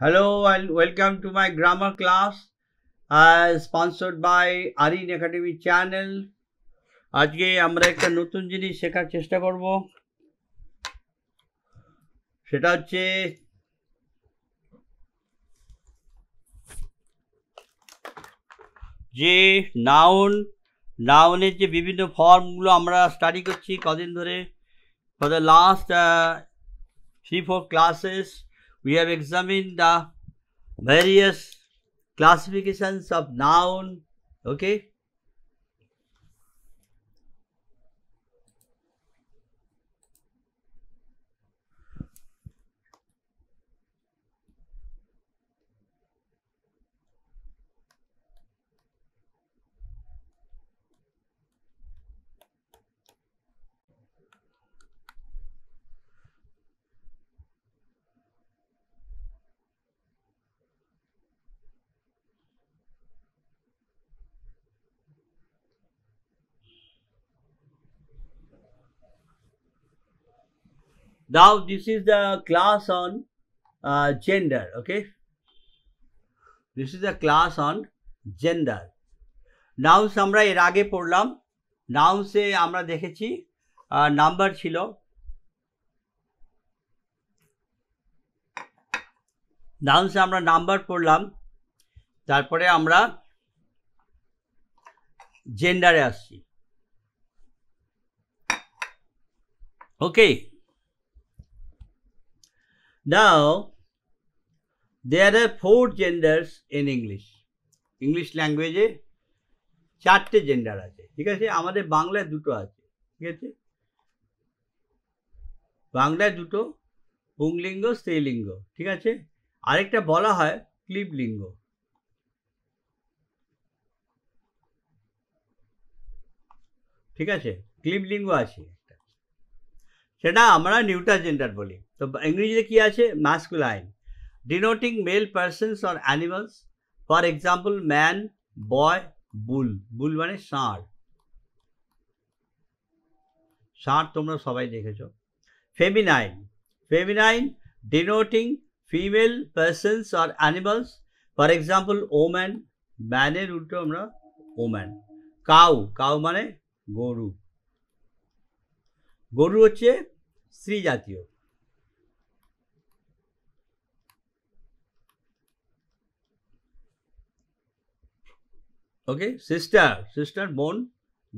Hello and welcome to my grammar class uh, sponsored by Arin Academy channel. আজকে আমরা একটা নতুন জিনিস শেখার চেষ্টা করব সেটা হচ্ছে যে নাউন ডাউনের যে বিভিন্ন ফর্মগুলো আমরা স্টাডি করছি কদিন ধরে for the last three four classes we have examine the various classifications of noun okay Now, this is the class on uh, gender, okay? This is the class on gender. Nouns আমরা এর আগে পড়লাম নাউন্সে আমরা দেখেছি number ছিল নাউন্সে আমরা number পড়লাম তারপরে আমরা জেন্ডারে আসছি ওকে Now, there are four genders in English. English language এ চারটে জেন্ডার আছে ঠিক আছে আমাদের বাংলায় দুটো আছে ঠিক আছে বাংলায় দুটো পুংলিঙ্গ স্ত্রীলিঙ্গ ঠিক আছে আরেকটা বলা হয় ক্লিপ লিঙ্গ ঠিক আছে ক্লিপ লিঙ্গ আছে সেটা আমরা নিউটা জেন্ডার বলি তো ইংরেজিতে কী আছে masculine denoting male persons or animals for example man boy bull bull মানে ষাঁড় ষাঁড় তোমরা সবাই দেখেছ feminine feminine denoting female persons or animals for example woman ম্যানের উল্টো আমরা ওম্যান কাউ কাউ মানে গরু গরু হচ্ছে স্ত্রী জাতীয় ওকে সিস্টার সিস্টার বোন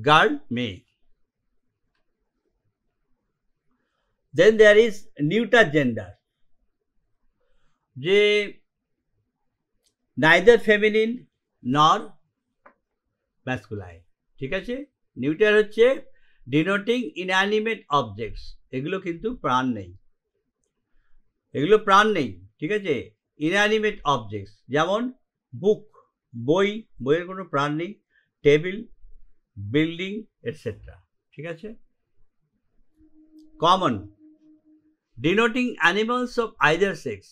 গার্ল মেয়ে then there is neuter gender যে নাইদার ফেমিনিন নর ম্যাসকুলাইন ঠিক আছে নিউটার হচ্ছে ডিনোটিং ইনঅ্যানিমেট অবজেক্টস এগুলো কিন্তু প্রাণ নেই এগুলো প্রাণ নেই ঠিক আছে ইনঅ্যানিমেট অবজেক্টস যেমন বুক বই বইয়ের কোনো প্রাণ নেই টেবিল বিল্ডিং এটসেট্রা ঠিক আছে common denoting animals of either sex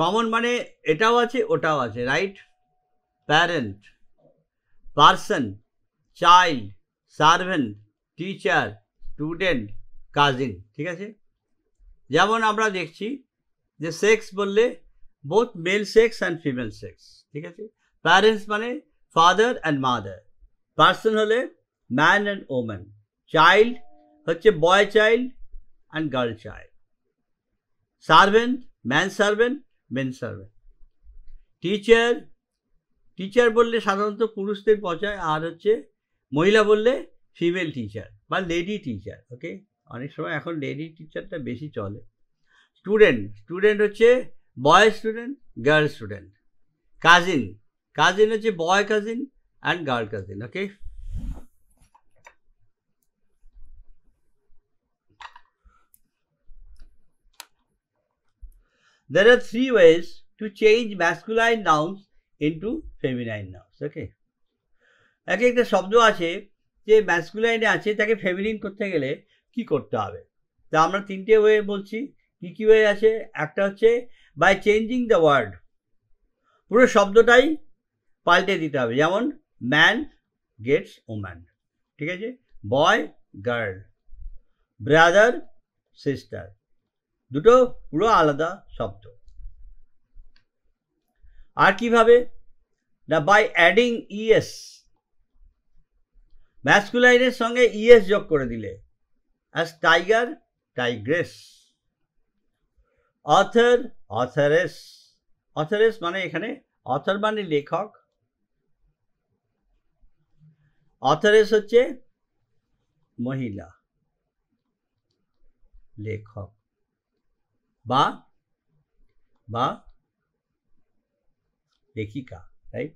common মানে এটাও আছে ওটাও আছে right parent person child servant teacher student cousin ঠিক আছে যেমন আমরা দেখছি যে সেক্স বললে both male sex and female sex ঠিক আছে প্যারেন্টস মানে ফাদার অ্যান্ড মাদার পার্সন হলে ম্যান অ্যান্ড ওম্যান চাইল্ড হচ্ছে boy child and girl child servant man servant men servant teacher teacher বললে সাধারণত পুরুষদের পচায় আর হচ্ছে মহিলা বললে ফিমেল টিচার বা লেডি টিচার ওকে অনেক সময় এখন লেডি টিচারটা বেশি চলে স্টুডেন্ট স্টুডেন্ট হচ্ছে boy student girl student cousin cousin হচ্ছে boy cousin and girl cousin okay there are three ways to change masculine nouns into feminine nouns okay এক একটা শব্দ আছে যে ম্যাসকুলাইনে আছে তাকে ফেমিনিন করতে গেলে কি করতে হবে তা আমরা তিনটে ওয়ে বলছি কী কী ওয়ে আছে একটা হচ্ছে বাই চেঞ্জিং দ্য ওয়ার্ড পুরো শব্দটাই পাল্টে দিতে হবে যেমন ম্যান গেটস ওম্যান ঠিক আছে বয় গার্ল ব্রাদার সিস্টার দুটো পুরো আলাদা শব্দ আর কিভাবে না বাই অ্যাডিং ইএস ম্যাসকুলাইনের সঙ্গে ইএস যোগ করে দিলে as tiger, tigress. Author authoress authoress মানে এখানে অথর মানে লেখক অথরেস হচ্ছে মহিলা লেখক বা বা লেখিকা রাইট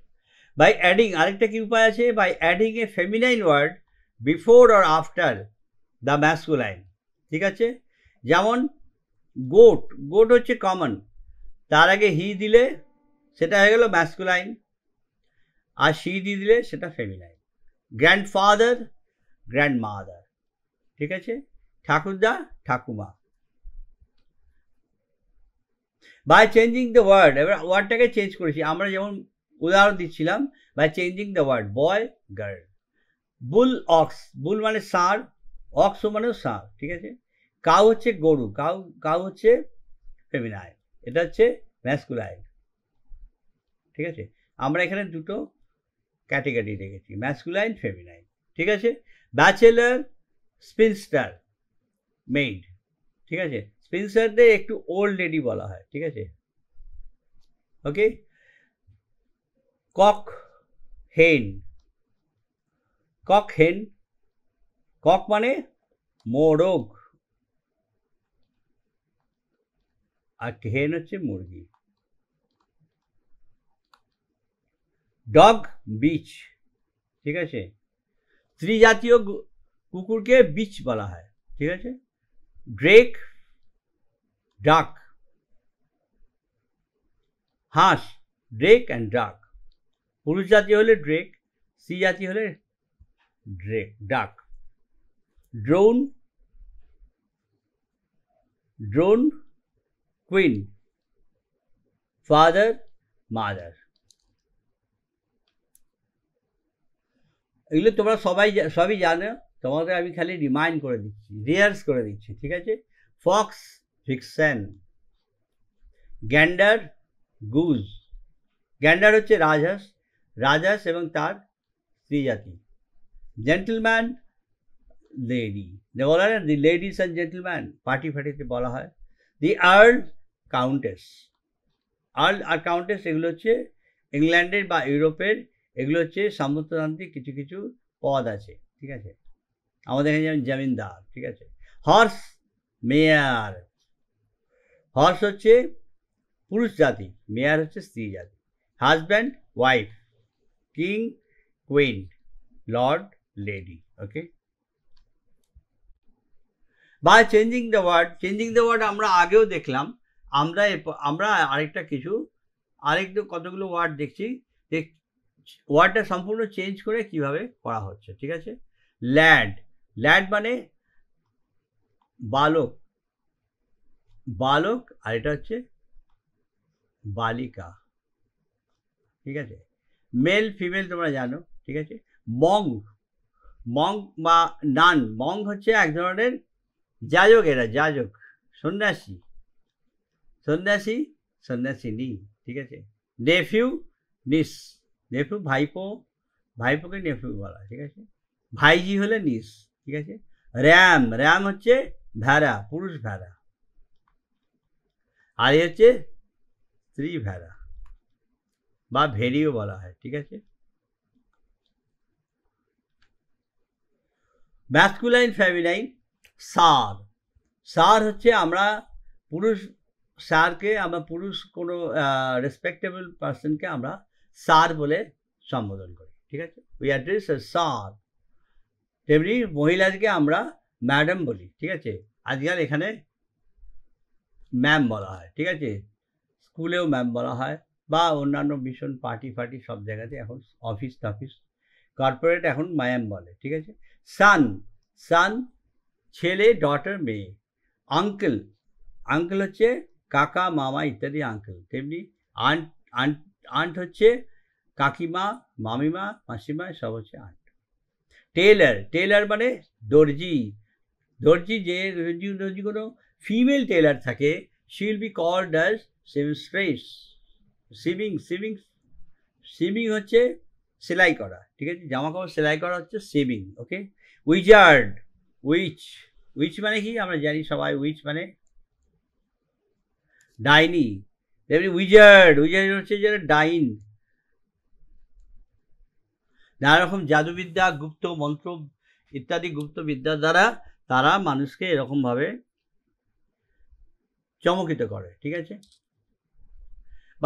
বাই অ্যাডিং আরেকটা কি উপায় আছে by adding a feminine word before or after the masculine ঠিক আছে যেমন গোট গোট হচ্ছে কমন তার আগে হি দিলে সেটা হয়ে গেল ম্যাসকুলাইন আর সি দি দিলে সেটা ফেমিলাইন গ্র্যান্ডফাদার মাদার ঠিক আছে ঠাকুরদা ঠাকুমা বাই চেঞ্জিং দ্য ওয়ার্ড এবার ওয়ার্ডটাকে চেঞ্জ করেছি আমরা যেমন উদাহরণ দিচ্ছিলাম by changing the word boy girl bull ox bull মানে ষাঁড় অক্স মানে সার ঠিক আছে কাউ হচ্ছে গরু কাউ কাউ হচ্ছে ফেমিনাইন এটা হচ্ছে ম্যাসকুলাইন ঠিক আছে আমরা এখানে দুটো ক্যাটেগরি রেখেছি ম্যাসকুলাইন ফেমিনাইন ঠিক আছে ব্যাচেলার স্পিনস্টার মেইড ঠিক আছে স্পিনস্টারদের একটু ওল্ড লেডি বলা হয় ঠিক আছে okay cock hen cock hen cock মানে মোরগ আর হেন হচ্ছে মুরগি ডগ বিচ ঠিক আছে স্ত্রী জাতীয় কুকুরকে বিচ বলা হয় ঠিক আছে ড্রেক ডাক হাঁস ড্রেক অ্যান্ড ডাক পুরুষ জাতীয় হলে ড্রেক স্ত্রী জাতীয় হলে drake duck drone drone queen father mother এগুলো তোমরা সবাই সবই জানো তোমাদের আমি খালি রিমাইন্ড করে দিচ্ছি রিহার্স করে দিচ্ছি ঠিক আছে fox vixen gander goose gander হচ্ছে রাজহাঁস রাজহাঁস এবং তার স্ত্রী জাতি জেন্টলম্যান লেডি বলা হয় the ladies and gentleman party ফাটিতে বলা হয় দি আর্ল কাউন্টেস আর্ল আর কাউন্টেস এগুলো হচ্ছে ইংল্যান্ডের বা ইউরোপের এগুলো হচ্ছে সামন্ততান্ত্রিক কিছু কিছু পদ আছে ঠিক আছে আমাদের এখানে যেমন জামিনদার ঠিক আছে হর্স মেয়ার হর্স হচ্ছে পুরুষ জাতি মেয়ার হচ্ছে স্ত্রী জাতি husband wife king queen lord lady okay বা changing the word changing the word আমরা আগেও দেখলাম আমরা আমরা আরেকটা কিছু আরেক কতগুলো ওয়ার্ড দেখছি যে ওয়ার্ডটা সম্পূর্ণ চেঞ্জ করে কিভাবে করা হচ্ছে ঠিক আছে ল্যাড ল্যাড মানে বালক বালক আর এটা হচ্ছে বালিকা ঠিক আছে মেল ফিমেল তোমরা জানো ঠিক আছে মং মং বা নান মং হচ্ছে এক ধরনের जाजोग है जाजोग सन्यासी सन्यासी सन्यासी नी ठीक है नेफ्यू निस नेफ्यू भाईपो भाईपो के नेफ्यू वाला ठीक है भाईजी हम निस ठीक है राम राम हे भैरा पुरुष भैरा आई हे स्त्री भैरा बा भेड़ी बला है ठीक है मैस्कुलाइन फैमिलाइन সার সার হচ্ছে আমরা পুরুষ সারকে আমরা পুরুষ কোনো রেসপেক্টেবল পার্সনকে আমরা সার বলে সম্বোধন করি ঠিক আছে উই অ্যাড্রেস সার তেমনি মহিলাদেরকে আমরা ম্যাডাম বলি ঠিক আছে আজকাল এখানে ম্যাম বলা হয় ঠিক আছে স্কুলেও ম্যাম বলা হয় বা অন্যান্য মিশন পার্টি ফার্টি সব জায়গাতে এখন অফিস টফিস কর্পোরেট এখন ম্যাম বলে ঠিক আছে সান সান ছেলে ডটার মেয়ে আঙ্কেল আঙ্কেল হচ্ছে কাকা মামা ইত্যাদি আঙ্কেল তেমনি আন্ট আন্ট আন্ট হচ্ছে কাকিমা মামিমা মাসিমা সব হচ্ছে আন্ট টেলার টেলার মানে দর্জি দর্জি যে দর্জি কোনো ফিমেল টেলার থাকে she will be called as stress seaming seaming seaming হচ্ছে সেলাই করা ঠিক আছে জামা কাপড় সেলাই করা হচ্ছে sewing okay wizard witch witch মানে কি আমরা জানি সবাই উইচ মানে ডাইনি তেমনি উইজার্ড উইজার্ড হচ্ছে যে ডাইন নানা রকম জাদুবিদ্যা গুপ্ত মন্ত্র ইত্যাদি গুপ্তবিদ্যার দ্বারা তারা মানুষকে এরকমভাবে চমকিত করে ঠিক আছে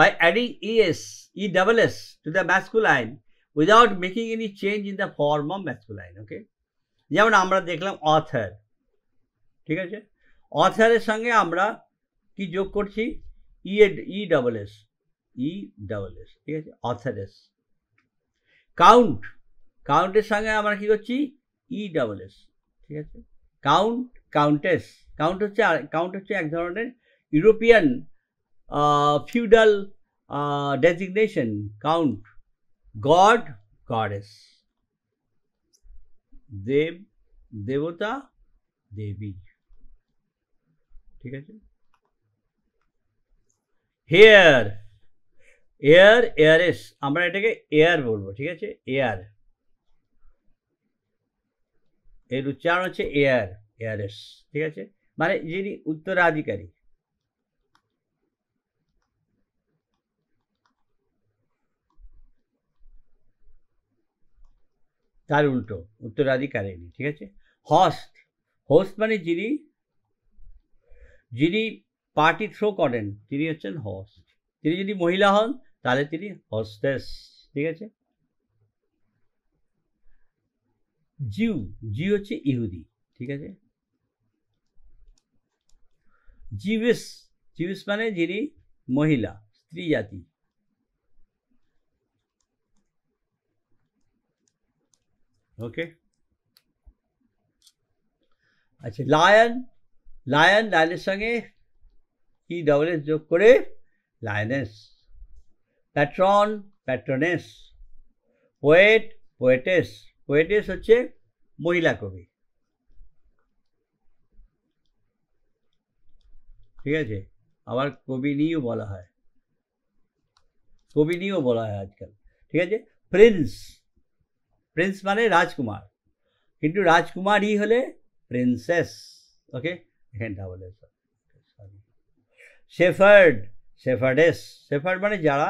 by adding es e double s to the masculine without making any change in the form of আইন ওকে যেমন আমরা দেখলাম অথার ঠিক আছে অথারের সঙ্গে আমরা কি যোগ করছি e e double s e double s ঠিক আছে অথার এস কাউন্ট কাউন্টের সঙ্গে আমরা কি করছি ই ডাবল এস ঠিক আছে কাউন্ট কাউন্টেস কাউন্ট হচ্ছে কাউন্ট হচ্ছে এক ধরনের European feudal designation count god goddess দেব দেবতা দেবী ঠিক আছে হেয়ার এয়ার এয়ারেস আমরা এটাকে এয়ার বলবো ঠিক আছে এয়ার এর উচ্চারণ হচ্ছে এয়ার এয়ারেস ঠিক আছে মানে যিনি উত্তরাধিকারী তার উল্টো উত্তরাধিকারেরই ঠিক আছে হস্ট হোস্ট মানে যিনি যিনি পার্টি থ্রো করেন তিনি হচ্ছেন হস্ট তিনি যদি মহিলা হন তাহলে তিনি হস্টেস ঠিক আছে জিউ জিউ হচ্ছে ইহুদি ঠিক আছে জিউস জিউস মানে যিনি মহিলা স্ত্রী জাতি ओके अच्छा लायन लायन लायनर संगे की डबल जो करे lioness patron patroness poet poetess poetess हे महिला कवि ठीक है आर कवि बला है कवि बला है आजकल ठीक है प्रिंस प्रिंस मान राजकुमार कितु राजकुमार ही हम प्रसेस ओके सेफार्ड सेफार्डेस सेफार्ड मान जरा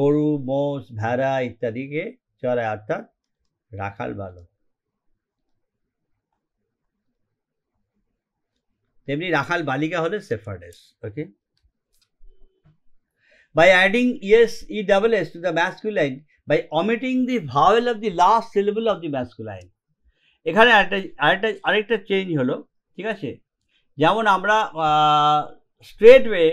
गरु मोष भेड़ा इत्यादि के चरा अर्थात रखाल भलो तेमी रखाल बालिका हल shepherdess okay by to the by omitting the vowel of the last syllable of the masculine এখানে আরেকটা আরেকটা আরেকটা চেঞ্জ হলো ঠিক আছে যেমন আমরা স্ট্রেট ওয়ে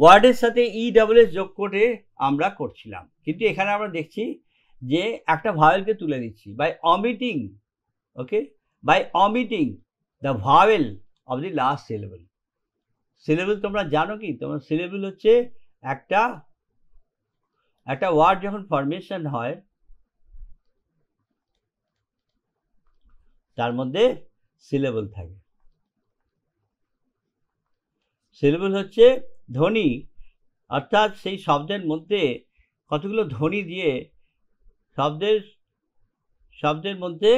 ওয়ার্ডের সাথে ই ডাবল এস যোগ করে আমরা করছিলাম কিন্তু এখানে আমরা দেখছি যে একটা ভাওয়েলকে তুলে দিচ্ছি by omitting okay by omitting the vowel of the last syllable syllable তোমরা জানো কি তোমরা সিলেবল হচ্ছে একটা একটা ওয়ার্ড যখন ফরমেশন হয় তার মধ্যে সিলেবল থাকে সিলেবল হচ্ছে ধ্বনি অর্থাৎ সেই শব্দের মধ্যে কতগুলো ধ্বনি দিয়ে শব্দের শব্দের মধ্যে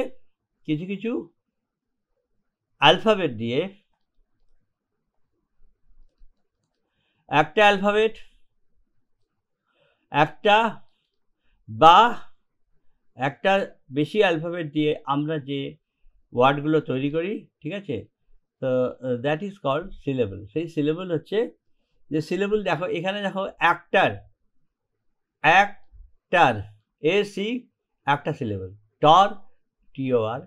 কিছু কিছু অ্যালফাবেট দিয়ে একটা অ্যালফাবেট একটা বা একটা বেশি অ্যালফাবেট দিয়ে আমরা যে ওয়ার্ডগুলো তৈরি করি ঠিক আছে তো দ্যাট ইজ কল সিলেবল সেই সিলেবল হচ্ছে যে সিলেবল দেখো এখানে দেখো একটার একটার এ সি একটা সিলেবল টর টিও আর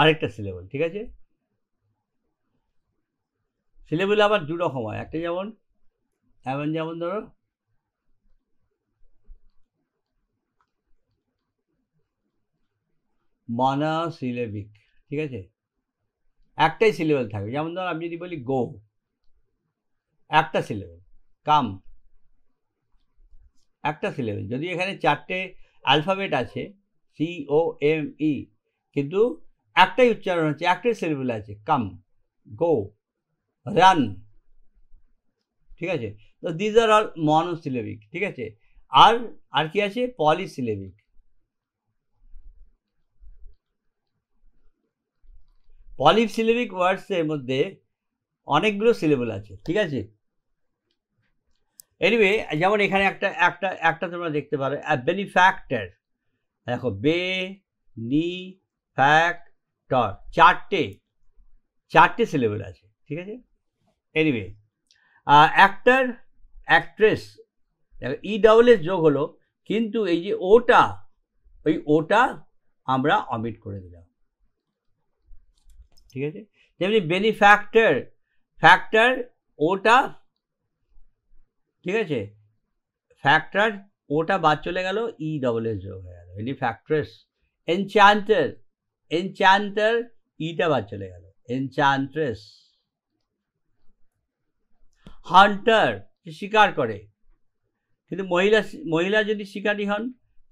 আরেকটা সিলেবল ঠিক আছে সিলেবল আবার দু রকম হয় একটা যেমন এবং হ্যাঁ যেমন ধরো মানা সিলেবিক ঠিক আছে একটাই সিলেবেল থাকবে যেমন ধরো আমি যদি বলি গো একটা সিলেবেল কাম একটা সিলেবেল যদি এখানে চারটে অ্যালফাবেট আছে সি ও এম ই কিন্তু একটাই উচ্চারণ হচ্ছে একটাই সিলেবেল আছে কাম গো রান ঠিক আছে তো দিজ আর অল মনোসিলেবিক ঠিক আছে আর আর কি আছে পলিসিলেবিক পলিসিলেবিক ওয়ার্ডসের মধ্যে অনেকগুলো সিলেবল আছে ঠিক আছে এনিওয়ে যেমন এখানে একটা একটা একটা তোমরা দেখতে পারো বেনিফ্যাক্টর দেখো বে নি ফ্যাক্টর চারটে চারটে সিলেবল আছে ঠিক আছে anyway actor actress e double s যোগ হলো কিন্তু এই যে ওটা ওই ওটা আমরা অমিট করে দিলাম ঠিক আছে তেমনি বেনিফ্যাক্টর ফ্যাক্টর ওটা ঠিক আছে ফ্যাক্টর ওটা বাদ চলে গেল ই ডাবল এস যোগ হয়ে গেল বেনিফ্যাক্ট্রেস এনচান্টার এনচ্যান্টার ইটা বাদ চলে গেল এনচান্ট্রেস হান্টার সে শিকার করে কিন্তু মহিলা মহিলা যদি শিকারী হন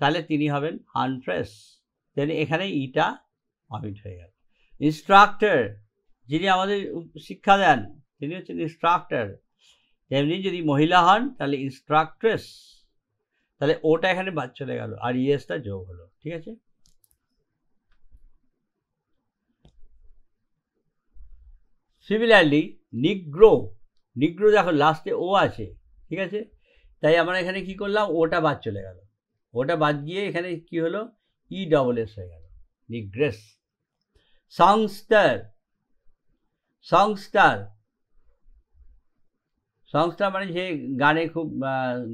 তাহলে তিনি হবেন হান্ট্রেস দেন এখানে ইটা অমিট হয়ে গেল ইনস্ট্রাক্টর যিনি আমাদের শিক্ষা দেন তিনি হচ্ছেন ইনস্ট্রাক্টর তেমনি যদি মহিলা হন তাহলে ইনস্ট্রাক্ট্রেস তাহলে ওটা এখানে বাদ চলে গেল আর ইয়েসটা যোগ হলো ঠিক আছে সিমিলারলি নিগ্রো নিগ্রো দেখো লাস্টে ও আছে ঠিক আছে তাই আমরা এখানে কি করলাম ওটা বাদ চলে গেল ওটা বাদ গিয়ে এখানে কি হলো ই ডবল এস হয়ে গেল নিগ্রেস সংস্টার সংস্টার সংস্টার মানে যে গানে খুব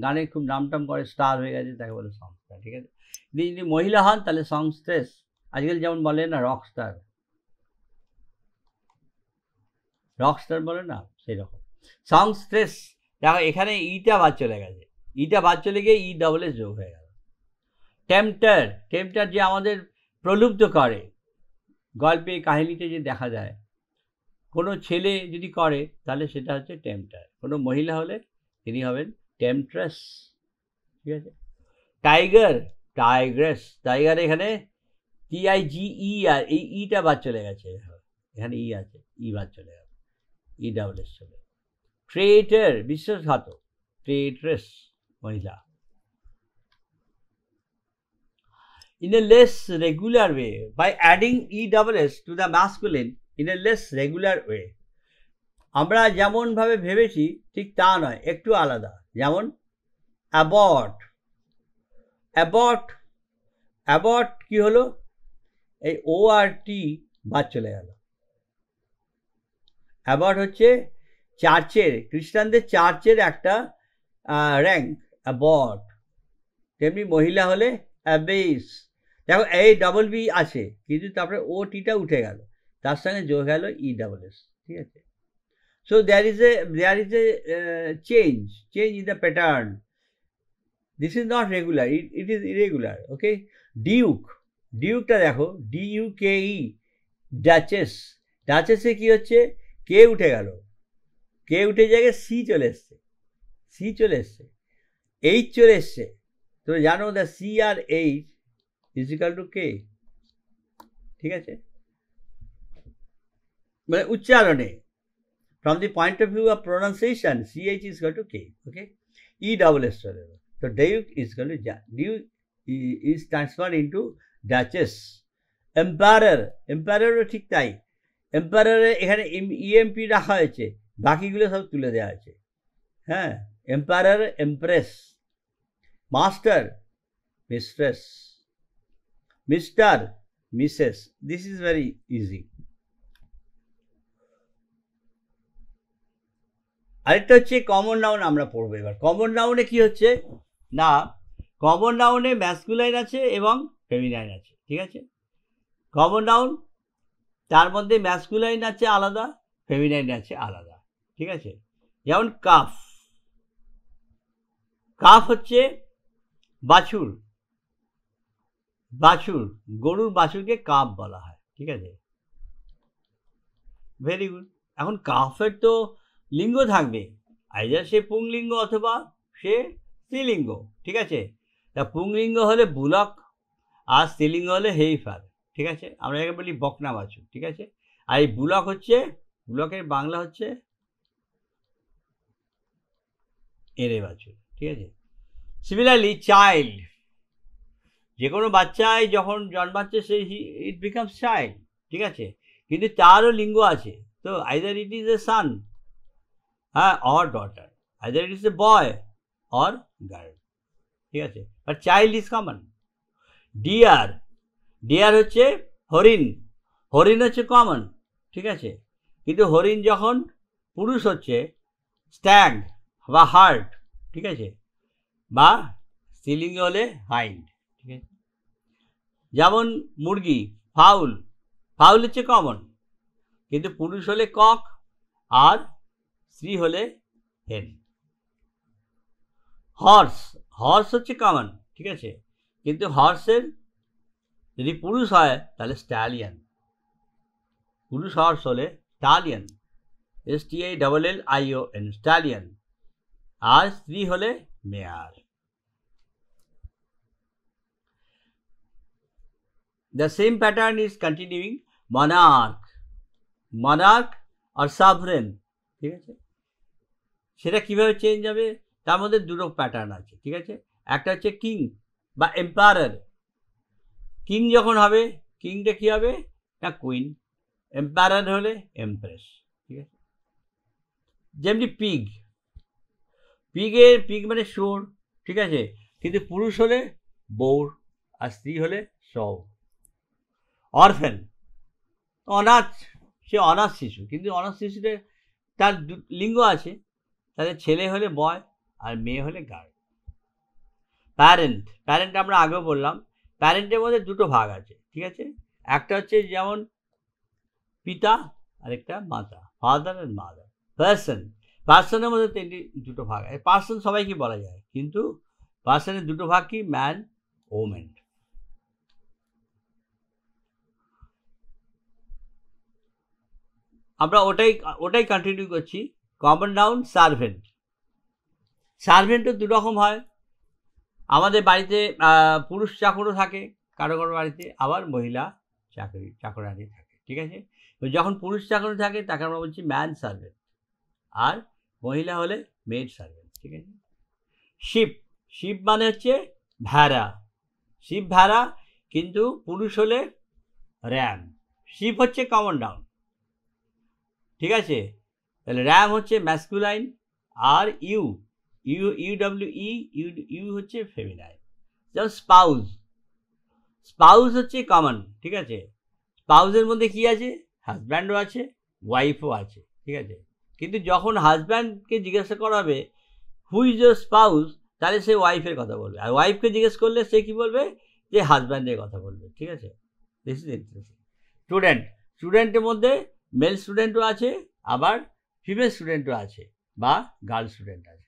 গানে খুব নামটাম করে স্টার হয়ে গেছে তাকে বলে সংস্টার ঠিক আছে তিনি যদি মহিলা হন তাহলে সংস্ট্রেস আজকাল যেমন বলে না রকস্টার রকস্টার বলে না সেই রকম সংশ্লেষ দেখো এখানে ইটা বাদ চলে গেছে ইটা বাদ চলে গিয়ে ই ডাবল এস যোগ হয়ে গেল টেম্পটার টেম্পটার যে আমাদের প্রলুব্ধ করে গল্পে কাহিনীতে যে দেখা যায় কোনো ছেলে যদি করে তাহলে সেটা হচ্ছে টেম্পটার কোনো মহিলা হলে তিনি হবেন টেম্পট্রাস ঠিক আছে টাইগার টাইগ্রেস টাইগার এখানে টি আই জি ই আর এই ইটা বাদ চলে গেছে এখানে ই আছে ই বাদ চলে গেল ই ডাবল এস চলে গেল ট্রেটার বিশ্বাসঘাতক ট্রেট্রেস মহিলা in less regular way by adding e double s to the masculine in a less regular way আমরা যেমনভাবে ভেবেছি ঠিক তা নয় একটু আলাদা যেমন অ্যাবট অ্যাবট অ্যাবট কি হলো এই ও আর টি বাদ চলে গেল অ্যাবট হচ্ছে চার্চের খ্রিস্টানদের চার্চের একটা র্যাঙ্ক বট তেমনি মহিলা হলে অ্যাবেস দেখো এই ডবল বি আছে কিন্তু তারপরে ও টিটা উঠে গেল তার সঙ্গে যোগ গেল ই ডাবল এস ঠিক আছে so there is a there is e, a change change in the pattern this is not regular it it is irregular okay duke ডিউকটা দেখো ডিইউ কে ই ডাচেস ডাচেসে কী হচ্ছে কে উঠে গেল কে উঠে জায়গায় সি চলে এসছে সি চলে এসছে এইচ চলে এসছে তো জানো দ্য সি আর এইচ ইজিক্যাল টু কে ঠিক আছে মানে উচ্চারণে from the point of view of pronunciation C H is equal to K okay e double s চলে তো duke is equal to D U is transfer into duchess empire এম্পায়ারও ঠিক তাই এম্পায়ারের এখানে ইএমপি e রাখা হয়েছে বাকিগুলো সব তুলে দেওয়া আছে হ্যাঁ empire empress master mistress mister Mrs this is very easy আরেকটা হচ্ছে কমন নাউন আমরা পড়বো এবার কমন নাউনে কি হচ্ছে না কমন নাউনে ম্যাসকুলাইন আছে এবং ফেমিনাইন আছে ঠিক আছে কমন নাউন তার মধ্যে ম্যাসকুলাইন আছে আলাদা ফেমিনাইন আছে আলাদা ঠিক আছে যেমন কাফ কাফ হচ্ছে বাছুর বাছুর গরুর বাছুরকে কাফ বলা হয় ঠিক আছে ভেরি গুড এখন কাফের তো লিঙ্গ থাকবে আইদার সে পুংলিঙ্গ অথবা সে স্ত্রীলিঙ্গ ঠিক আছে তা পুংলিঙ্গ হলে বুলক আর স্ত্রীলিঙ্গ হলে হেইফার ঠিক আছে আমরা একে বলি বকনা বাছুর ঠিক আছে আর এই বুলক হচ্ছে বুলকের বাংলা হচ্ছে এড়ে বাছুর ঠিক আছে সিমিলারলি চাইল্ড যে কোনো বাচ্চায় যখন জন্মাচ্ছে সে ইট বিকামস চাইল্ড ঠিক আছে কিন্তু তারও লিঙ্গ আছে তো either it is a son হ্যাঁ or daughter either it is a boy or girl ঠিক আছে আর child is common deer deer হচ্ছে হরিণ হরিণ হচ্ছে কমন ঠিক আছে কিন্তু হরিণ যখন পুরুষ হচ্ছে স্ট্যাগ বা হার্ট ঠিক আছে বা সিলিং হলে হাইন্ড ঠিক আছে যেমন মুরগি ফাউল ফাউল হচ্ছে কমন কিন্তু পুরুষ হলে কক আর স্ত্রী হলে হেন হর্স হর্স হচ্ছে কমন ঠিক আছে কিন্তু হর্সের যদি পুরুষ হয় তাহলে স্ট্যালিয়ান পুরুষ হর্স হলে stallion S T I double L I O N stallion আর স্ত্রী হলে mare the same pattern is continuing monarch monarch আর সাভরেন ঠিক আছে সেটা কিভাবে চেঞ্জ হবে তার মধ্যে দুটো প্যাটার্ন আছে ঠিক আছে একটা হচ্ছে কিং বা এম্পায়ার কিং যখন হবে কিংটা কী হবে না কুইন এম্পায়ার হলে এমপ্রেস ঠিক আছে যেমনি পিগ পিগের পিগ মানে শোর ঠিক আছে কিন্তু পুরুষ হলে বৌর আর স্ত্রী হলে সব অরফেন অনাথ সে অনাথ শিশু কিন্তু অনাথ শিশুতে তার লিঙ্গ আছে তাদের ছেলে হলে বয় আর মেয়ে হলে গার্ল প্যারেন্ট প্যারেন্ট আমরা আগেও বললাম প্যারেন্টের মধ্যে দুটো ভাগ আছে ঠিক আছে একটা হচ্ছে যেমন পিতা আরেকটা মাতা ফাদার অ্যান্ড মাদার পার্সন পার্সনের মধ্যে তিনটি দুটো ভাগ আছে পার্সন সবাইকে বলা যায় কিন্তু পার্সনের দুটো ভাগ কি ম্যান ওমেন আমরা ওটাই ওটাই কন্টিনিউ করছি কমন ডাউন সার্ভেন্ট সার্ভেন্টও দু রকম হয় আমাদের বাড়িতে পুরুষ চাকরও থাকে কারো কারো বাড়িতে আবার মহিলা চাকরি চাকরানি থাকে ঠিক আছে যখন পুরুষ চাকরি থাকে তাকে আমরা বলছি ম্যান সার্ভেন্ট আর মহিলা হলে মেড সার্ভেন্ট ঠিক আছে শিব শিব মানে হচ্ছে ভেড়া শিব ভেড়া কিন্তু পুরুষ হলে র্যাম শিব হচ্ছে কমন ডাউন ঠিক আছে তাহলে র্যাম হচ্ছে ম্যাসকুলাইন আর ewe ewe U W E ewe ewe হচ্ছে ফেমিনাইন যেমন স্পাউজ স্পাউজ হচ্ছে কমন ঠিক আছে স্পাউজের মধ্যে কি আছে হাজব্যান্ডও আছে ওয়াইফও আছে ঠিক আছে কিন্তু যখন হাজব্যান্ডকে জিজ্ঞাসা করাবে হু ইজ ইয়ার স্পাউস তাহলে সে ওয়াইফের কথা বলবে আর ওয়াইফকে জিজ্ঞেস করলে সে কী বলবে যে হাজব্যান্ডের কথা বলবে ঠিক আছে দিস ইজ ইন্টারেস্টিং স্টুডেন্ট স্টুডেন্টের মধ্যে মেল স্টুডেন্টও আছে আবার ফিমেল স্টুডেন্টও আছে বা গার্ল স্টুডেন্ট আছে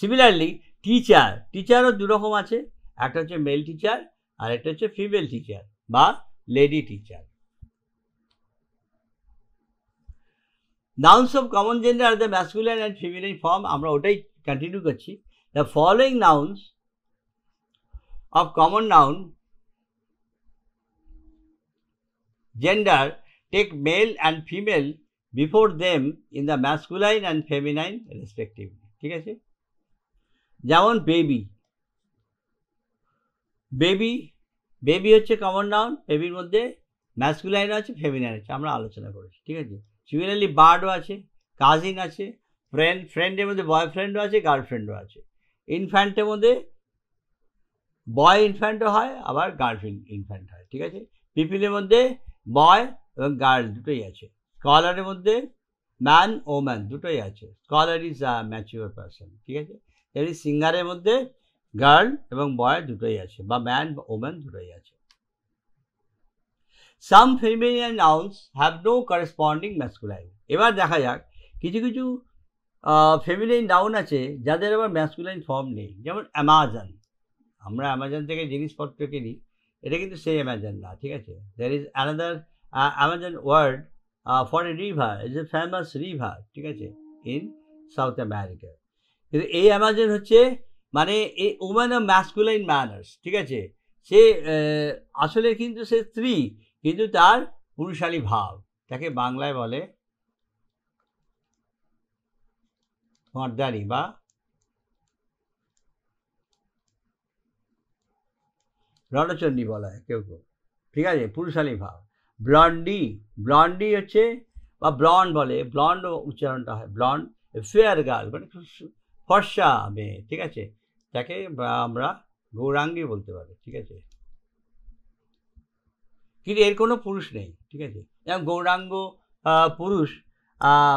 সিমিলারলি টিচার টিচারও দুরকম আছে একটা হচ্ছে মেল টিচার আর একটা হচ্ছে ফিমেল টিচার বা lady teacher nouns of common gender the masculine and feminine form আমরা ওটাই কন্টিনিউ করছি the following nouns of common noun gender take male and female before them in the masculine and feminine respectively ঠিক আছে যেমন baby baby baby হচ্ছে common noun বেবির মধ্যে masculine আছে ফেমিনাইন আছে আমরা আলোচনা করেছি ঠিক আছে সিমিলারলি বার্ডও আছে কাজিন আছে ফ্রেন্ড ফ্রেন্ডের মধ্যে বয়ফ্রেন্ডও আছে গার্লফ্রেন্ডও আছে ইনফ্যান্টের মধ্যে বয় ইনফ্যান্টও হয় আবার গার্লফ্রেন্ড ইনফ্যান্ট হয় ঠিক আছে পিপিলের মধ্যে বয় এবং গার্ল দুটোই আছে স্কলারের মধ্যে ম্যান ও ম্যান দুটোই আছে scholar is a mature person ঠিক আছে এর সিঙ্গারের মধ্যে গার্ল এবং বয় দুটোই আছে বা ম্যান ওম্যান দুটোই আছে some feminine nouns have no corresponding masculine এবার দেখা যাক কিছু কিছু ফেমিলিয়ান নাউন আছে যাদের আবার ম্যাসকুলাইন ফর্ম নেই যেমন অ্যামাজন আমরা অ্যামাজন থেকে জিনিসপত্র কিনি এটা কিন্তু সেই অ্যামাজন না ঠিক আছে there is another Amazon word for a river is a famous river ঠিক আছে ইন সাউথ আমেরিকা কিন্তু এই অ্যামাজন হচ্ছে মানে এই ওম্যান অফ ম্যাসকুলাইন ম্যানার্স ঠিক আছে সে আসলে কিন্তু সে স্ত্রী কিন্তু তার পুরুষালী ভাব তাকে বাংলায় বলে মর্দারি বা রণচণ্ডী বলা হয় কেউ কেউ ঠিক আছে পুরুষালী ভাব ব্লন্ডি ব্লন্ডি হচ্ছে বা ব্লন্ড বলে ব্লন্ড উচ্চারণটা হয় ব্লন্ড ফেয়ার গার্ল মানে ফর্সা মেয়ে ঠিক আছে তাকে আমরা গৌরাঙ্গী বলতে পারি ঠিক আছে কিন্তু এর কোনো পুরুষ নেই ঠিক আছে যেমন গৌরাঙ্গ পুরুষ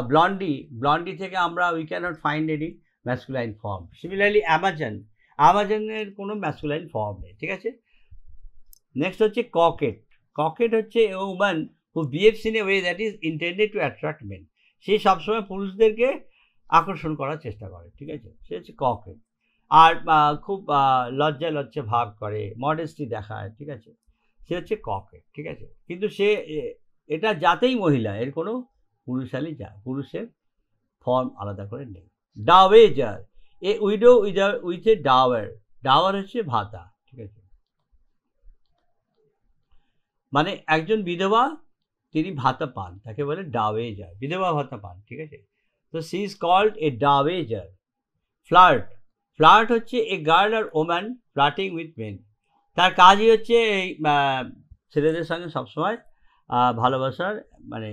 ব্লন্ডি ব্লন্ডি থেকে আমরা we can't find any masculine form similarly Amazon অ্যামাজনের কোনো ম্যাসকুলাইন ফর্ম নেই ঠিক আছে নেক্সট হচ্ছে ককেট ককেট হচ্ছে a woman who behaves in a way that is intended to attract men সে সবসময় পুরুষদেরকে আকর্ষণ করার চেষ্টা করে ঠিক আছে সে হচ্ছে ককেট আর খুব লজ্জা লজ্জা ভাব করে মডেস্টি দেখায় ঠিক আছে সে হচ্ছে ককেট ঠিক আছে কিন্তু সে এটা যাতেই মহিলা এর কোনো পুরুষালি যা পুরুষের ফর্ম আলাদা করে নেই dowager a widow with a dower dower হচ্ছে ভাতা ঠিক আছে মানে একজন বিধবা তিনি ভাতা পান তাকে বলে ডাওয়েজার বিধবা ভাতা পান ঠিক আছে তো she is called a dowager flirt flirt হচ্ছে a girl or woman flirting with men তার কাজই হচ্ছে এই ছেলেদের সঙ্গে সবসময় ভালোবাসার মানে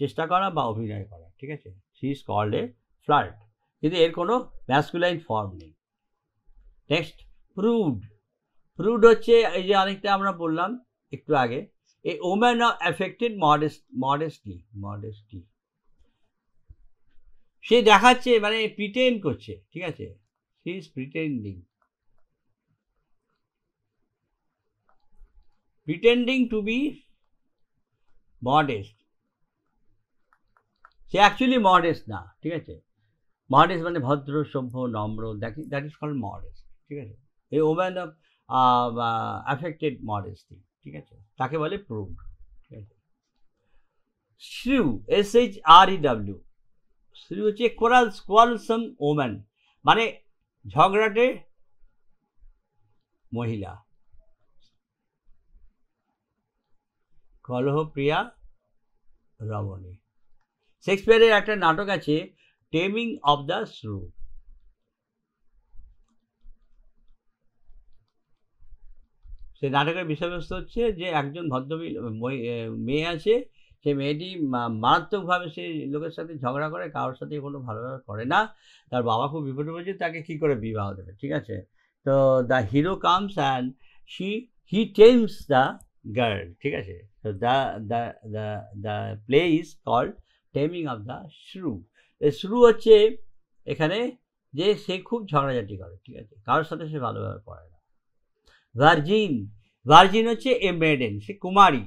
চেষ্টা করা বা অভিনয় করা ঠিক আছে she is called a flirt কিন্তু এর কোনো ম্যাসকুলাইন ফর্ম নেই নেক্সট প্রুড প্রুড হচ্ছে এই যে অনেকটা আমরা বললাম একটু আগে a woman of affected modest modesty modesty সে দেখাচ্ছে মানে প্রিটেন করছে ঠিক আছে she is pretending pretending to be modest সে অ্যাকচুয়ালি মডেস্ট না ঠিক আছে মডেস্ট মানে ভদ্র সভ্য নম্র that is that is call modest ঠিক আছে এই ওম্যান অফ অ্যাফেক্টেড মডেস্টি ঠিক আছে তাকে বলে প্রুড ঠিক আছে shrew S H R E W shrew হচ্ছে কোরাল কোয়ালসম ওম্যান মানে ঝগড়াটে মহিলা কলহপ্রিয়া রমণী শেক্সপিয়ারের একটা নাটক আছে টেমিং অব দ্য স্রু সেই নাটকের বিষয়বস্তু হচ্ছে যে একজন ভদ্র মেয়ে আছে সে মেয়েটি মারাত্মকভাবে সে লোকের সাথে ঝগড়া করে কারোর সাথে কোনো ভালো করে না তার বাবা খুব বিপদে পড়েছে তাকে কী করে বিবাহ দেবে ঠিক আছে তো the hero comes and she he tames the guard ঠিক আছে তো the the the the play is called taming of the shrew shrew হচ্ছে এখানে যে সে খুব ঝগড়াঝাটি করে ঠিক আছে কারোর সাথে সে ভালোভাবে পড়ে না ভার্জিন ভার্জিন হচ্ছে এ মেডেন সে কুমারী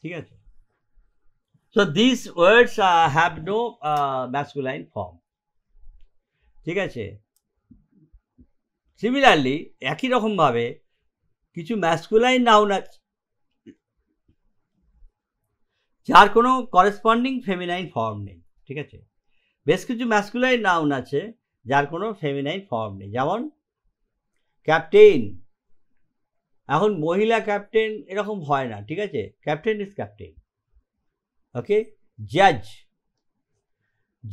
ঠিক আছে so this words have no masculine form ঠিক আছে সিমিলারলি একই রকমভাবে কিছু ম্যাসকুলাইন নাউন আছে যার কোনো করেসপন্ডিং ফেমিনাইন ফর্ম নেই ঠিক আছে বেশ কিছু ম্যাসকুলাইন নাউন আছে যার কোনো ফেমিনাইন ফর্ম নেই যেমন ক্যাপ্টেন এখন মহিলা ক্যাপ্টেন এরকম হয় না ঠিক আছে ক্যাপ্টেন ইজ ক্যাপ্টেন ওকে জাজ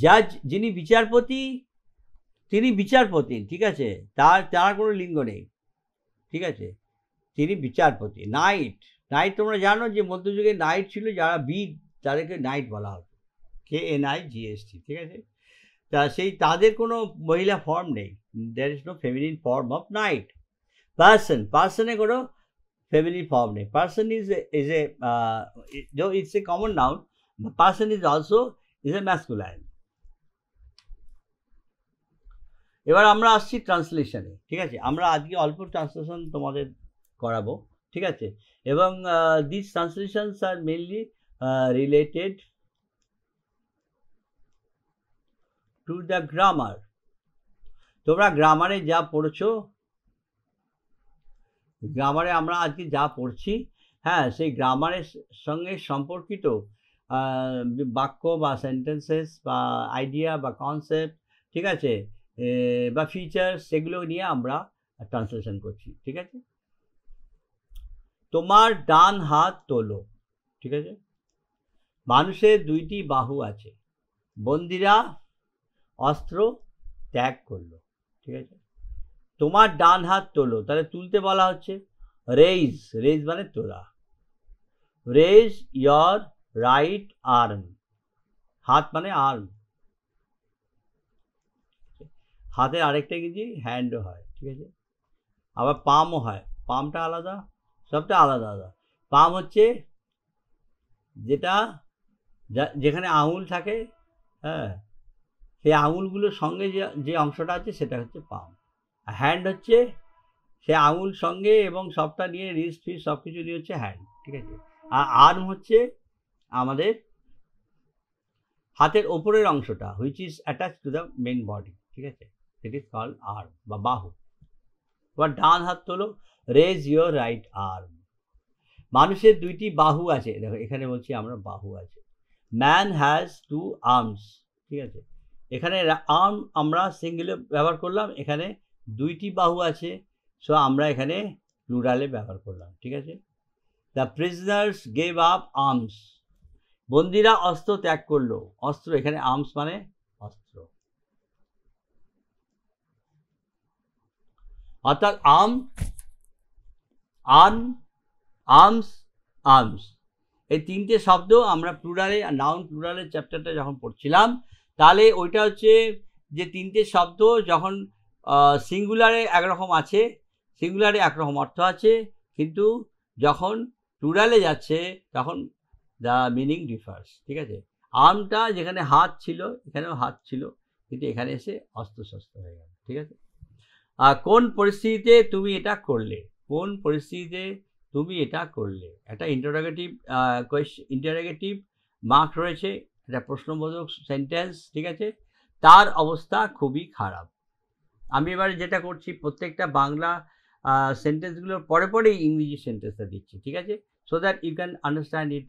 জাজ যিনি বিচারপতি তিনি বিচারপতি ঠিক আছে তার তার কোনো লিঙ্গ নেই ঠিক আছে তিনি বিচারপতি নাইট নাইট তোমরা জানো যে মধ্যযুগে নাইট ছিল যারা বি তাদেরকে নাইট বলা হতো কে এন আই জিএসটি ঠিক আছে তা সেই তাদের কোনো মহিলা ফর্ম নেই দ্যার ইজ নো ফ্যামিলির ফর্ম অফ নাইট পার্সন পার্সনে কোনো ফ্যামিলির ফর্ম নেই person is is a it's a common noun parson is also is a masculine এবার আমরা আসছি ট্রান্সলেশনে ঠিক আছে আমরা আজকে অল্প ট্রান্সলেশন তোমাদের করাবো ঠিক আছে এবং this translations are mainly related to the grammar তোমরা গ্রামারে যা পড়ছো গ্রামারে আমরা আজকে যা পড়ছি হ্যাঁ সেই গ্রামারের সঙ্গে সম্পর্কিত বাক্য বা সেন্টেন্সেস বা আইডিয়া বা কনসেপ্ট ঠিক আছে বা ফিচার সেগুলো নিয়ে আমরা ট্রান্সলেশন করছি ঠিক আছে তোমার ডান হাত তোলো ঠিক আছে মানুষের দুইটি বাহু আছে বন্দিরা অস্ত্র ত্যাগ করলো ঠিক আছে তোমার ডান হাত তোলো তাহলে তুলতে বলা হচ্ছে রেইজ রেইজ মানে তোলা রেইজ ইয়র রাইট আর্ম হাত মানে আর্ম হাতে আরেকটা কেজি হ্যান্ডও হয় ঠিক আছে আবার পামও হয় পামটা আলাদা সবটা আলাদা আলাদা পাম হচ্ছে যেটা যেখানে আঙুল থাকে হ্যাঁ সেই আঙুলগুলোর সঙ্গে যে যে অংশটা আছে সেটা হচ্ছে পাম আর হ্যান্ড হচ্ছে সে আঙুল সঙ্গে এবং সবটা নিয়ে রিস্ট ফিস সব কিছু নিয়ে হচ্ছে হ্যান্ড ঠিক আছে আর আর্ম হচ্ছে আমাদের হাতের ওপরের অংশটা which is attach to the main body ঠিক আছে দ্যাট ইজ কল্ড আর্ম বা বাহু এবার ডান হাত তোলো রেজ ইয়োর রাইট আর্ম মানুষের দুইটি বাহু আছে দেখো এখানে বলছি আমরা বাহু আছে ম্যান হ্যাজ টু আর্মস ঠিক আছে এখানে আর্ম আমরা সিঙ্গেলে ব্যবহার করলাম এখানে দুইটি বাহু আছে সো আমরা এখানে প্লুরালে ব্যবহার করলাম ঠিক আছে the prisoners gave up arms বন্দিরা অস্ত্র ত্যাগ করলো অস্ত্র এখানে আর্মস মানে অস্ত্র অর্থাৎ আম আন আর্মস আর্মস এই তিনটে শব্দ আমরা প্লুরালে নাউন প্লুরালের চ্যাপ্টারটা যখন পড়ছিলাম তাহলে ওইটা হচ্ছে যে তিনটে শব্দ যখন সিঙ্গুলারে একরকম আছে সিঙ্গুলারে একরকম অর্থ আছে কিন্তু যখন প্লুরালে যাচ্ছে তখন দ্য মিনিং ডিফার্স ঠিক আছে আমটা যেখানে হাত ছিল এখানেও হাত ছিল কিন্তু এখানে এসে অস্ত্রশস্ত্র হয়ে গেল ঠিক আছে কোন পরিস্থিতিতে তুমি এটা করলে কোন পরিস্থিতিতে তুমি এটা করলে একটা ইন্টারোগেটিভ কোয়েশ্চেন ইন্টারোগেটিভ মার্ক রয়েছে একটা প্রশ্নবোধক সেন্টেন্স ঠিক আছে তার অবস্থা খুবই খারাপ আমি এবারে যেটা করছি প্রত্যেকটা বাংলা সেন্টেন্সগুলোর পরে পরেই ইংরেজি সেন্টেন্সটা দিচ্ছি ঠিক আছে so that you can understand it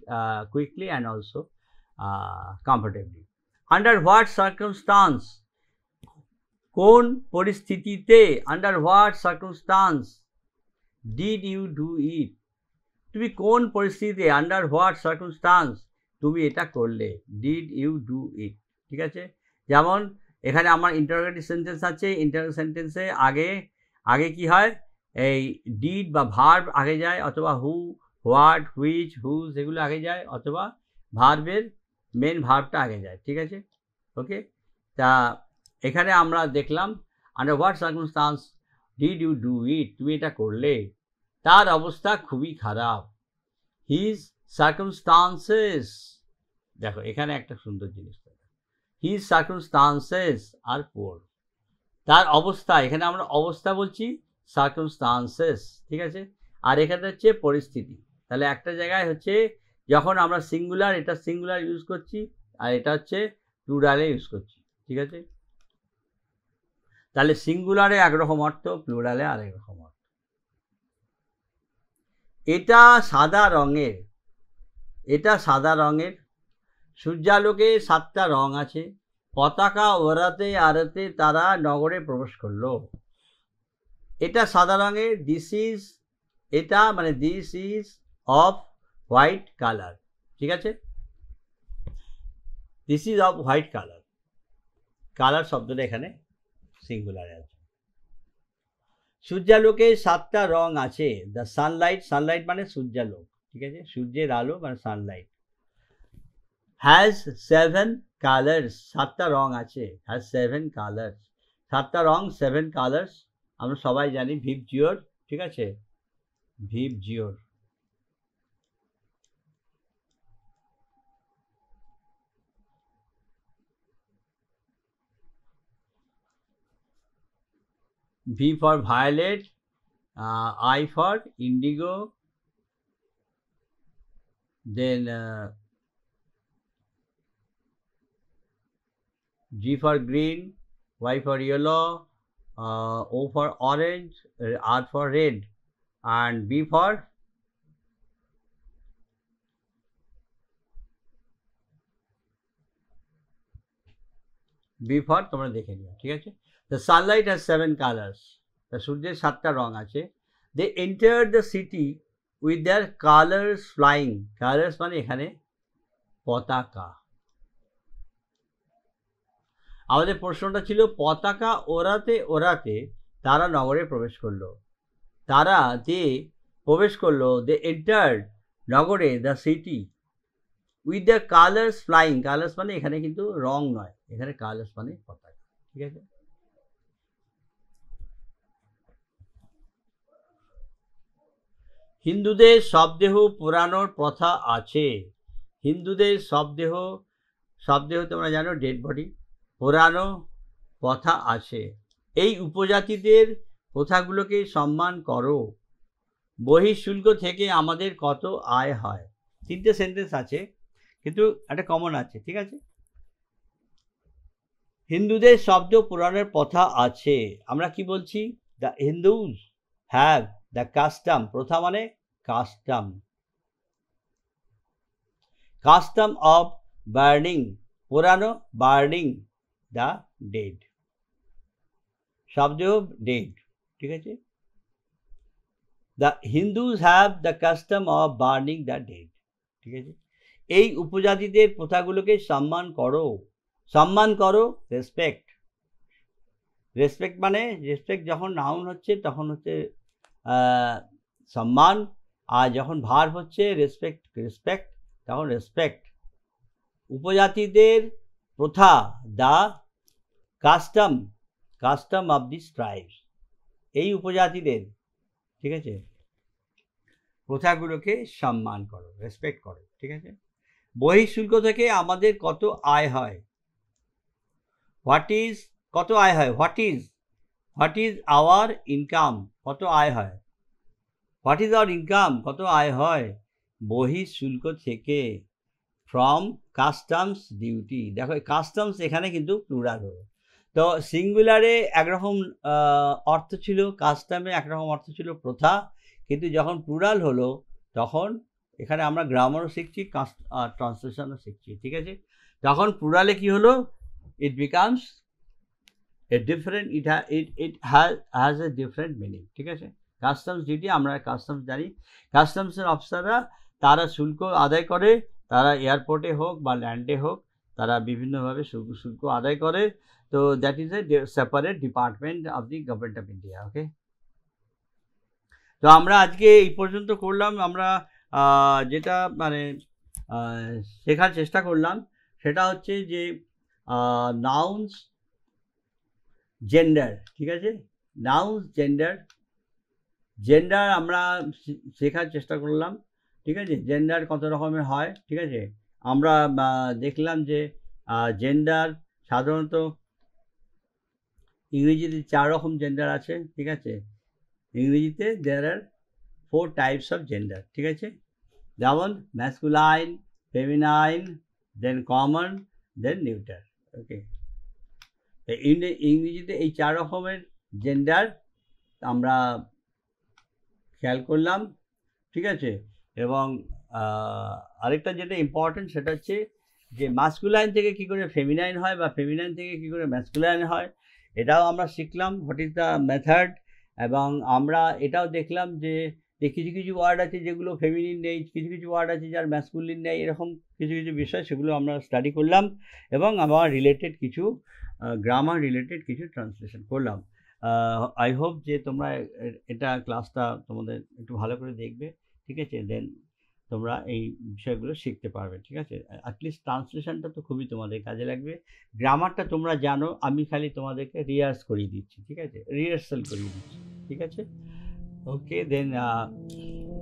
quickly and also comfortably under what circumstance কোন পরিস্থিতিতে under what circumstance did you do it তুমি কোন পরিস্থিতিতে আন্ডার হোয়াট সার্কমস্টান্স তুমি এটা করলে ডিড ইউ ডু ইট ঠিক আছে যেমন এখানে আমার ইন্টারোগেটিভ সেন্টেন্স আছে ইন্টারোগেটিভ সেন্টেন্সে আগে আগে কি হয় এই ডিড বা ভার্ব আগে যায় অথবা হু হোয়াট হুইচ হু সেগুলো আগে যায় অথবা ভার্বের মেন ভার্বটা আগে যায় ঠিক আছে ওকে তা এখানে আমরা দেখলাম under what circumstance did you do it তুমি এটা করলে তার অবস্থা খুবই খারাপ হিজ সার্কমস্টান্সেস দেখো এখানে একটা সুন্দর জিনিস হিজ সার্কমস্টান্সেস আর পোর তার অবস্থা এখানে আমরা অবস্থা বলছি সার্কমস্টান্সেস ঠিক আছে আর এখানে হচ্ছে পরিস্থিতি তাহলে একটা জায়গায় হচ্ছে যখন আমরা সিঙ্গুলার এটা সিঙ্গুলার ইউজ করছি আর এটা হচ্ছে প্লুরালে ইউজ করছি ঠিক আছে তাহলে সিঙ্গুলারে একরকম অর্থ প্লুরালে আরেক রকম অর্থ এটা সাদা রঙের এটা সাদা রঙের সূর্যালোকে সাতটা রং আছে পতাকা ওরাতে আড়াতে তারা নগরে প্রবেশ করলো এটা সাদা রঙের দিস ইজ এটা মানে this is of white colour ঠিক আছে this is of white colour colour শব্দটা এখানে সিঙ্গুলার এর সূর্যালোকে সাতটা রং আছে দ্য সানলাইট সানলাইট মানে সূর্যালোক ঠিক আছে সূর্যের আলো মানে সানলাইট হ্যাজ সেভেন কালার্স সাতটা রং আছে হ্যাজ সেভেন কালার্স সাতটা রং সেভেন কালার্স আমরা সবাই জানি ভিভ জিওর ঠিক আছে ভিভ জিওর V for violet, uh, I for indigo, then uh, G for green, Y for yellow, uh, O for orange, R for red, and B for B for তোমরা দেখে নিও ঠিক আছে The sunlight has seven colors. The সূর্যের সাতটা রং আছে they enter the city with their colours flying colours মানে এখানে পতাকা আমাদের প্রশ্নটা ছিল পতাকা ওড়াতে ওড়াতে তারা নগরে প্রবেশ করলো তারা যে প্রবেশ করলো দে এন্টার্ড নগরে the city with the colours flying colours মানে এখানে কিন্তু রং নয় এখানে কালার্স মানে পতাকা ঠিক আছে হিন্দুদের শবদেহ পুরানোর প্রথা আছে হিন্দুদের শবদেহ শবদেহ তোমরা জানো ডেড বডি পুরানো প্রথা আছে এই উপজাতিদের প্রথাগুলোকে সম্মান করো বহিঃশুল্ক থেকে আমাদের কত আয় হয় তিনটে সেন্টেন্স আছে কিন্তু একটা কমন আছে ঠিক আছে হিন্দুদের শব্দ পুরাণের প্রথা আছে আমরা কি বলছি the Hindus have the custom প্রথা মানে কাস্টম কাস্টম অফ বার্নিং পুরানো বার্নিং দ্য ডেড শব্দ ডেড ঠিক আছে the Hindus have the custom of burning the dead ঠিক আছে এই উপজাতিদের প্রথাগুলোকে সম্মান করো সম্মান করো রেসপেক্ট রেসপেক্ট মানে রেসপেক্ট যখন নাউন হচ্ছে তখন হচ্ছে সম্মান আর যখন ভার হচ্ছে রেসপেক্ট রেসপেক্ট তখন রেসপেক্ট উপজাতিদের প্রথা the custom custom of this tribes এই উপজাতিদের ঠিক আছে প্রথাগুলোকে সম্মান করো রেসপেক্ট করো ঠিক আছে বহিঃশুল্ক থেকে আমাদের কত আয় হয় হোয়াট ইজ কত আয় হয় what is what is our income কত আয় হয় হোয়াট ইজ আওয়ার ইনকাম কত আয় হয় বহি শুল্ক থেকে ফ্রম কাস্টমস ডিউটি দেখো কাস্টমস এখানে কিন্তু প্লুরাল হলো তো সিঙ্গুলারে একরকম অর্থ ছিল কাস্টমে একরকম অর্থ ছিল প্রথা কিন্তু যখন প্লুরাল হলো তখন এখানে আমরা গ্রামারও শিখছি ট্রান্সলেশনও শিখছি ঠিক আছে তখন প্লুরালে কি হলো it becomes a different it it it has has a different meaning ঠিক আছে কাস্টমস ডিউটি আমরা কাস্টমস জানি কাস্টমসের অফিসাররা তারা শুল্ক আদায় করে তারা এয়ারপোর্টে হোক বা ল্যান্ডে হোক তারা বিভিন্নভাবে শুল্ক শুল্ক আদায় করে তো that is a separate department of the government of India okay তো আমরা আজকে এই পর্যন্ত করলাম আমরা যেটা মানে শেখার চেষ্টা করলাম সেটা হচ্ছে যে নাউন্স জেন্ডার ঠিক আছে নাউন্স জেন্ডার জেন্ডার আমরা শেখার চেষ্টা করলাম ঠিক আছে জেন্ডার কত রকমের হয় ঠিক আছে আমরা দেখলাম যে জেন্ডার সাধারণত ইংরেজিতে চার রকম জেন্ডার আছে ঠিক আছে ইংরেজিতে there are four types of gender ঠিক আছে যেমন masculine feminine then common then neuter okay ইংরেজিতে এই চার রকমের জেন্ডার আমরা খেয়াল করলাম ঠিক আছে এবং আরেকটা যেটা ইম্পর্টেন্ট সেটা হচ্ছে যে মাস্কুলাইন থেকে কি করে ফেমিনাইন হয় বা ফেমিনাইন থেকে কি করে ম্যাস্কুলাইন হয় এটাও আমরা শিখলাম হোয়াট ইজ দ্য মেথড এবং আমরা এটাও দেখলাম যে যে কিছু কিছু ওয়ার্ড আছে যেগুলো ফেমিনিন নেই কিছু কিছু ওয়ার্ড আছে যার ম্যাস্কুলিন নেই এরকম কিছু কিছু বিষয় সেগুলো আমরা স্টাডি করলাম এবং আমার রিলেটেড কিছু গ্রামার রিলেটেড কিছু ট্রান্সলেশন করলাম আই হোপ যে তোমরা এটা ক্লাসটা তোমাদের একটু ভালো করে দেখবে ঠিক আছে দেন তোমরা এই বিষয়গুলো শিখতে পারবে ঠিক আছে অ্যাটলিস্ট ট্রান্সলেশনটা তো খুবই তোমাদের কাজে লাগবে গ্রামারটা তোমরা জানো আমি খালি তোমাদেরকে রিহার্স করিয়ে দিচ্ছি ঠিক আছে রিহার্সাল করিয়ে দিচ্ছি ঠিক আছে ওকে দেন